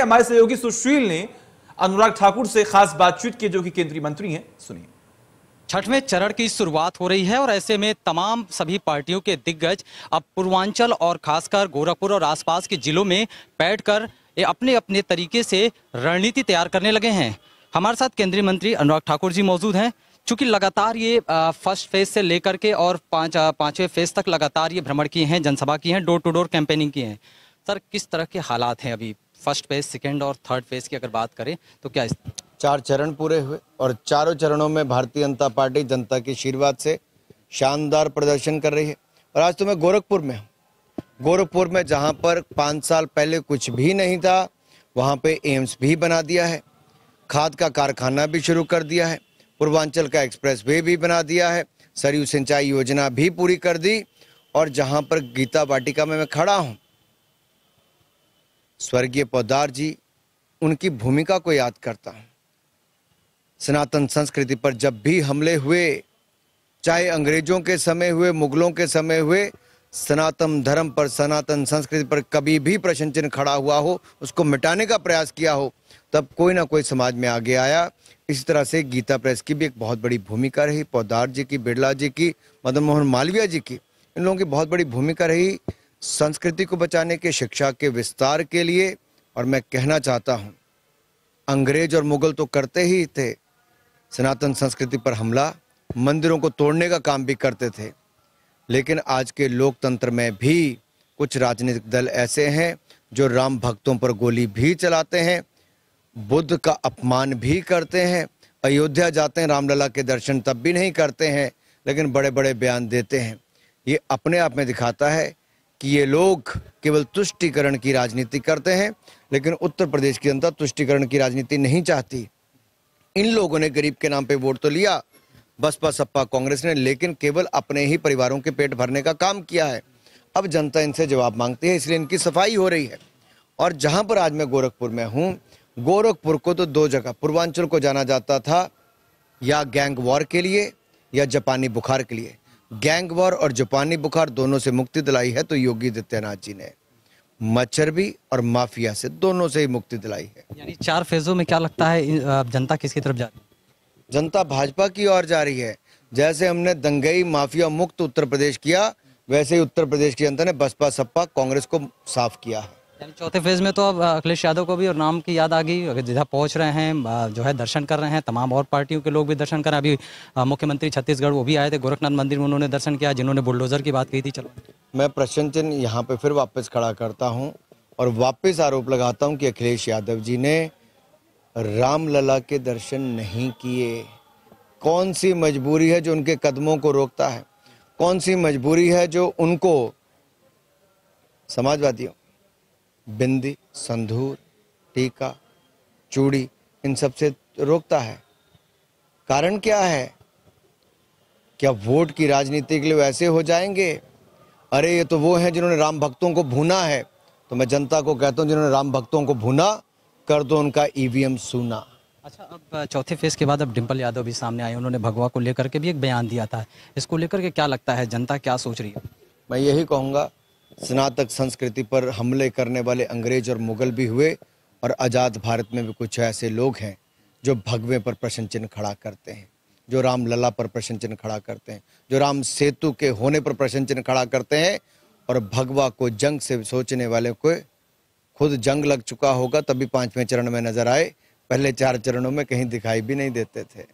हमारे सहयोगी सुशील ने अनुराग ठाकुर से खास बातचीत की जो कि केंद्रीय मंत्री हैं सुनिए छठवें चरण की शुरुआत हो रही है और ऐसे में तमाम सभी पार्टियों के दिग्गज अब पूर्वांचल और खासकर गोरखपुर और आसपास के जिलों में बैठकर अपने अपने तरीके से रणनीति तैयार करने लगे हैं हमारे साथ केंद्रीय मंत्री अनुराग ठाकुर जी मौजूद हैं चूंकि लगातार ये फर्स्ट फेज से लेकर के और पाँच पाँचवें फेज तक लगातार ये भ्रमण किए हैं जनसभा किए हैं डोर टू डोर कैंपेनिंग किए हैं सर किस तरह के हालात हैं अभी फर्स्ट फेज सेकेंड और थर्ड फेज की अगर बात करें तो क्या चार चरण पूरे हुए और चारों चरणों में भारतीय जनता पार्टी जनता के आशीर्वाद से शानदार प्रदर्शन कर रही है और आज तो मैं गोरखपुर में हूँ गोरखपुर में जहाँ पर पाँच साल पहले कुछ भी नहीं था वहाँ पे एम्स भी बना दिया है खाद का कारखाना भी शुरू कर दिया है पूर्वांचल का एक्सप्रेस वे भी बना दिया है सरयू सिंचाई योजना भी पूरी कर दी और जहाँ पर गीता वाटिका में मैं खड़ा हूँ स्वर्गीय पौदार जी उनकी भूमिका को याद करता हूँ सनातन संस्कृति पर जब भी हमले हुए चाहे अंग्रेजों के समय हुए मुगलों के समय हुए सनातन धर्म पर सनातन संस्कृति पर कभी भी प्रश्न चिन्ह खड़ा हुआ हो उसको मिटाने का प्रयास किया हो तब कोई ना कोई समाज में आगे आया इसी तरह से गीता प्रेस की भी एक बहुत बड़ी भूमिका रही पौदार जी की बिरला जी की मदन मोहन मालवीय जी की इन लोगों की बहुत बड़ी भूमिका रही संस्कृति को बचाने के शिक्षा के विस्तार के लिए और मैं कहना चाहता हूँ अंग्रेज और मुगल तो करते ही थे सनातन संस्कृति पर हमला मंदिरों को तोड़ने का काम भी करते थे लेकिन आज के लोकतंत्र में भी कुछ राजनीतिक दल ऐसे हैं जो राम भक्तों पर गोली भी चलाते हैं बुद्ध का अपमान भी करते हैं अयोध्या जाते हैं रामलला के दर्शन तब भी नहीं करते हैं लेकिन बड़े बड़े बयान देते हैं ये अपने आप में दिखाता है कि ये लोग केवल तुष्टिकरण की राजनीति करते हैं लेकिन उत्तर प्रदेश की जनता तुष्टिकरण की राजनीति नहीं चाहती इन लोगों ने गरीब के नाम पे वोट तो लिया बसपा सपा कांग्रेस ने लेकिन केवल अपने ही परिवारों के पेट भरने का काम किया है अब जनता इनसे जवाब मांगती है इसलिए इनकी सफाई हो रही है और जहां पर आज मैं गोरखपुर में हूं गोरखपुर को तो दो जगह पूर्वांचल को जाना जाता था या गैंग वॉर के लिए या जापानी बुखार के लिए गैंग वॉर और जापानी बुखार दोनों से मुक्ति दिलाई है तो योगी आदित्यनाथ जी ने मच्छर भी और माफिया से दोनों से ही मुक्ति दिलाई है यानी चार फेजों में क्या लगता है जनता किसकी तरफ जा रही है जनता भाजपा की ओर जा रही है जैसे हमने दंगई माफिया मुक्त उत्तर प्रदेश किया वैसे ही उत्तर प्रदेश की जनता ने बसपा सपा कांग्रेस को साफ किया है यानी चौथे फेज में तो अब अखिलेश यादव को भी और नाम की याद आ गई जिधर पहुंच रहे हैं जो है दर्शन कर रहे हैं तमाम और पार्टियों के लोग भी दर्शन कर रहे हैं अभी मुख्यमंत्री छत्तीसगढ़ वो भी आए थे गोरखनाथ मंदिर में उन्होंने दर्शन किया जिन्होंने बुलडोजर की बात की थी चलो मैं प्रश्न चिन्ह यहाँ पर फिर वापस खड़ा करता हूँ और वापस आरोप लगाता हूँ कि अखिलेश यादव जी ने रामलला के दर्शन नहीं किए कौन सी मजबूरी है जो उनके कदमों को रोकता है कौन सी मजबूरी है जो उनको समाजवादियों बिंदी संधूर टीका चूड़ी इन सब से रोकता है कारण क्या है क्या वोट की राजनीति के लिए ऐसे हो जाएंगे अरे ये तो वो हैं जिन्होंने राम भक्तों को भूना है तो मैं जनता को कहता हूँ जिन्होंने राम भक्तों को भूना कर दो उनका ईवीएम e सुना अच्छा अब चौथे फेज के बाद अब डिम्पल यादव भी सामने आए उन्होंने भगवा को लेकर के भी एक बयान दिया था इसको लेकर के क्या लगता है जनता क्या सोच रही है मैं यही कहूँगा स्नातक संस्कृति पर हमले करने वाले अंग्रेज और मुगल भी हुए और आज़ाद भारत में भी कुछ ऐसे लोग हैं जो भगवे पर प्रश्न चिन्ह खड़ा करते हैं जो राम लला पर प्रश्न चिन्ह खड़ा करते हैं जो राम सेतु के होने पर प्रश्न चिन्ह खड़ा करते हैं और भगवा को जंग से सोचने वाले को खुद जंग लग चुका होगा तभी पांचवें चरण में नजर आए पहले चार चरणों में कहीं दिखाई भी नहीं देते थे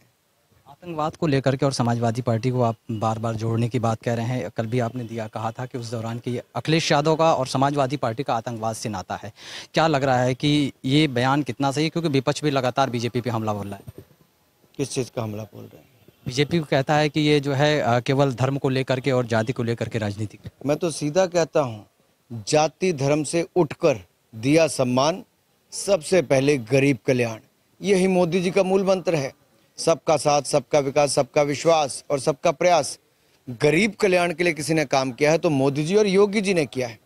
आतंकवाद को लेकर के और समाजवादी पार्टी को आप बार बार जोड़ने की बात कह रहे हैं कल भी आपने दिया कहा था कि उस दौरान कि अखिलेश यादव का और समाजवादी पार्टी का आतंकवाद से नाता है क्या लग रहा है कि ये बयान कितना सही है क्योंकि विपक्ष भी लगातार बीजेपी पे हमला बोल रहा है किस चीज़ का हमला बोल रहे हैं बीजेपी कहता है कि ये जो है केवल धर्म को लेकर के और जाति को लेकर के राजनीति मैं तो सीधा कहता हूँ जाति धर्म से उठ दिया सम्मान सबसे पहले गरीब कल्याण यही मोदी जी का मूल मंत्र है सबका साथ सबका विकास सबका विश्वास और सबका प्रयास गरीब कल्याण के लिए किसी ने काम किया है तो मोदी जी और योगी जी ने किया है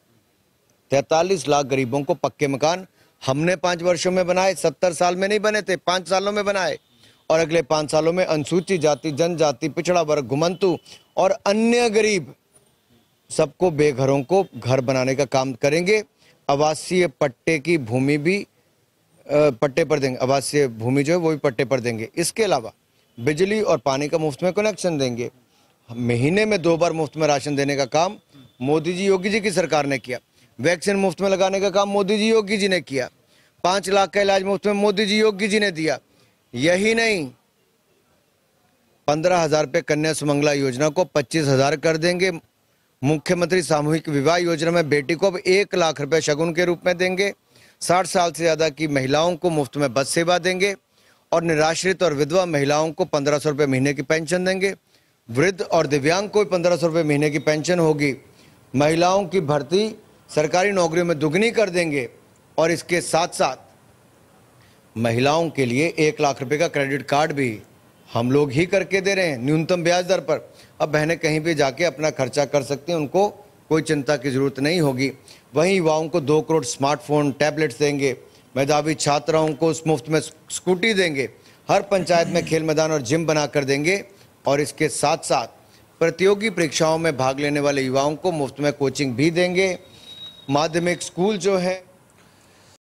तैतालीस लाख गरीबों को पक्के मकान हमने पांच वर्षों में बनाए सत्तर साल में नहीं बने थे पांच सालों में बनाए और अगले पांच सालों में अनुसूचित जाति जनजाति पिछड़ा वर्ग घुमंतु और अन्य गरीब सबको बेघरों को घर बनाने का काम करेंगे आवासीय पट्टे की भूमि भी पट्टे पर देंगे आवासीय भूमि जो है वो भी पट्टे पर देंगे इसके अलावा बिजली और पानी का मुफ्त में कनेक्शन देंगे महीने में दो बार मुफ्त में राशन देने का काम मोदी जी योगी जी की सरकार ने किया वैक्सीन मुफ्त में लगाने का काम मोदी जी योगी जी ने किया पाँच लाख का इलाज मुफ्त में मोदी जी योगी जी ने दिया यही नहीं पंद्रह हजार रुपये कन्या सुमंगला योजना को पच्चीस हजार कर देंगे मुख्यमंत्री सामूहिक विवाह योजना में बेटी को अब एक लाख रुपए शगुन के रूप में देंगे साठ साल से ज़्यादा की महिलाओं को मुफ्त में बस सेवा देंगे और निराश्रित और विधवा महिलाओं को पंद्रह सौ महीने की पेंशन देंगे वृद्ध और दिव्यांग को पंद्रह सौ रुपये महीने की पेंशन होगी महिलाओं की भर्ती सरकारी नौकरियों में दुगनी कर देंगे और इसके साथ साथ महिलाओं के लिए एक लाख रुपए का क्रेडिट कार्ड भी हम लोग ही करके दे रहे हैं न्यूनतम ब्याज दर पर अब बहनें कहीं भी जाके अपना खर्चा कर सकती हैं उनको कोई चिंता की ज़रूरत नहीं होगी वहीं युवाओं को दो करोड़ स्मार्टफोन टैबलेट्स देंगे मेधावी छात्राओं को मुफ्त में स्कूटी देंगे हर पंचायत में खेल मैदान और जिम बना कर देंगे और इसके साथ साथ प्रतियोगी परीक्षाओं में भाग लेने वाले युवाओं को मुफ्त में कोचिंग भी देंगे माध्यमिक स्कूल जो है